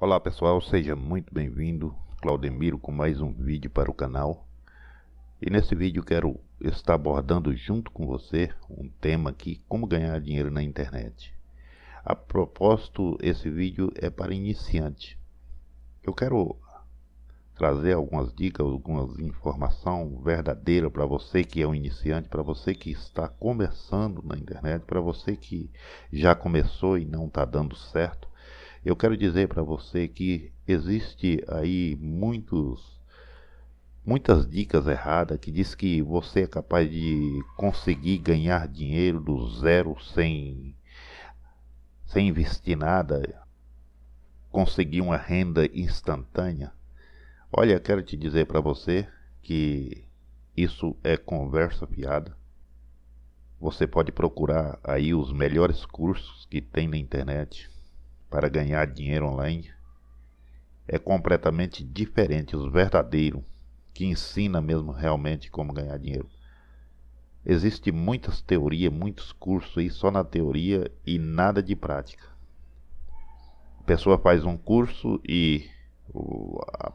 Olá pessoal, seja muito bem-vindo, Claudemiro com mais um vídeo para o canal. E nesse vídeo quero estar abordando junto com você um tema aqui, como ganhar dinheiro na internet. A propósito, esse vídeo é para iniciante. Eu quero trazer algumas dicas, algumas informação verdadeira para você que é um iniciante, para você que está começando na internet, para você que já começou e não está dando certo eu quero dizer para você que existe aí muitos muitas dicas erradas que diz que você é capaz de conseguir ganhar dinheiro do zero sem sem investir nada, conseguir uma renda instantânea. Olha, quero te dizer para você que isso é conversa fiada. Você pode procurar aí os melhores cursos que tem na internet para ganhar dinheiro online é completamente diferente os verdadeiros que ensina mesmo realmente como ganhar dinheiro. Existe muitas teorias, muitos cursos aí só na teoria e nada de prática. A pessoa faz um curso e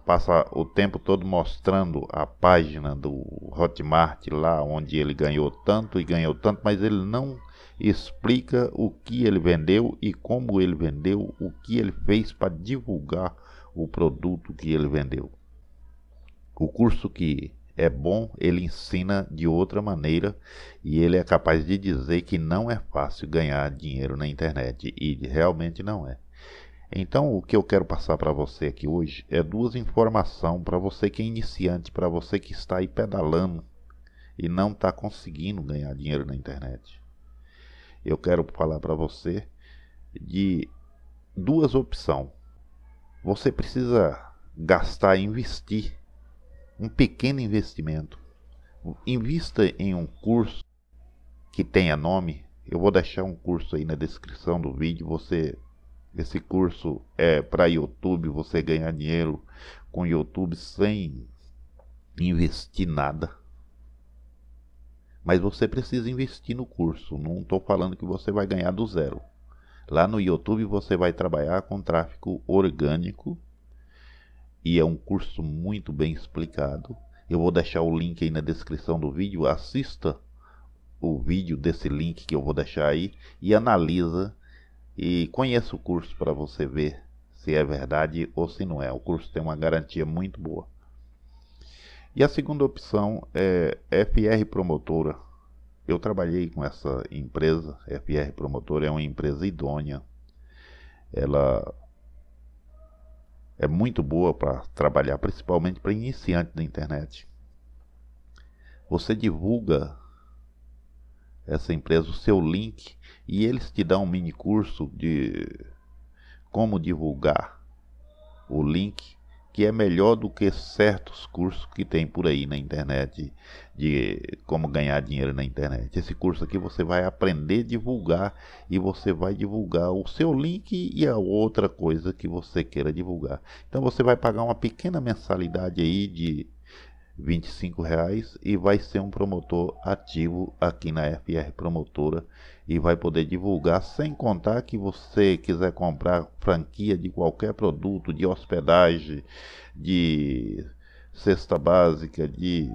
passa o tempo todo mostrando a página do Hotmart lá onde ele ganhou tanto e ganhou tanto, mas ele não explica o que ele vendeu e como ele vendeu, o que ele fez para divulgar o produto que ele vendeu. O curso que é bom, ele ensina de outra maneira e ele é capaz de dizer que não é fácil ganhar dinheiro na internet e realmente não é. Então, o que eu quero passar para você aqui hoje é duas informações para você que é iniciante, para você que está aí pedalando e não está conseguindo ganhar dinheiro na internet eu quero falar para você de duas opções. Você precisa gastar, investir um pequeno investimento. Invista em um curso que tenha nome. Eu vou deixar um curso aí na descrição do vídeo. Você esse curso é para YouTube, você ganhar dinheiro com YouTube sem investir nada. Mas você precisa investir no curso, não estou falando que você vai ganhar do zero. Lá no YouTube você vai trabalhar com tráfego orgânico e é um curso muito bem explicado. Eu vou deixar o link aí na descrição do vídeo, assista o vídeo desse link que eu vou deixar aí e analisa e conheça o curso para você ver se é verdade ou se não é. O curso tem uma garantia muito boa. E a segunda opção é FR Promotora. Eu trabalhei com essa empresa, FR Promotora é uma empresa idônea. Ela é muito boa para trabalhar, principalmente para iniciantes da internet. Você divulga essa empresa o seu link e eles te dão um mini curso de como divulgar o link que é melhor do que certos cursos que tem por aí na internet de, como ganhar dinheiro na internet. Esse curso aqui você vai aprender divulgar e você vai divulgar o seu link e a outra coisa que você queira divulgar. Então você vai pagar uma pequena mensalidade aí de 25 reais e vai ser um promotor ativo aqui na FR Promotora e vai poder divulgar sem contar que você quiser comprar franquia de qualquer produto de hospedagem de cesta básica de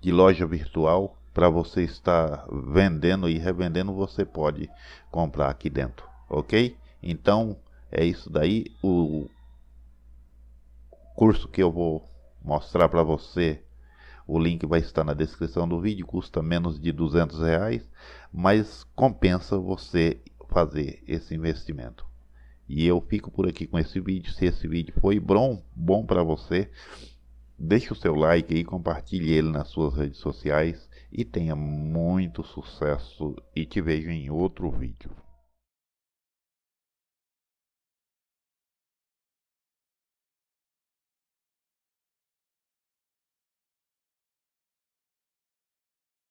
de loja virtual para você estar vendendo e revendendo você pode comprar aqui dentro ok então é isso daí o curso que eu vou mostrar para você. O link vai estar na descrição do vídeo, custa menos de 200 reais, mas compensa você fazer esse investimento. E eu fico por aqui com esse vídeo. Se esse vídeo foi bom, bom para você, deixe o seu like e compartilhe ele nas suas redes sociais. E tenha muito sucesso e te vejo em outro vídeo.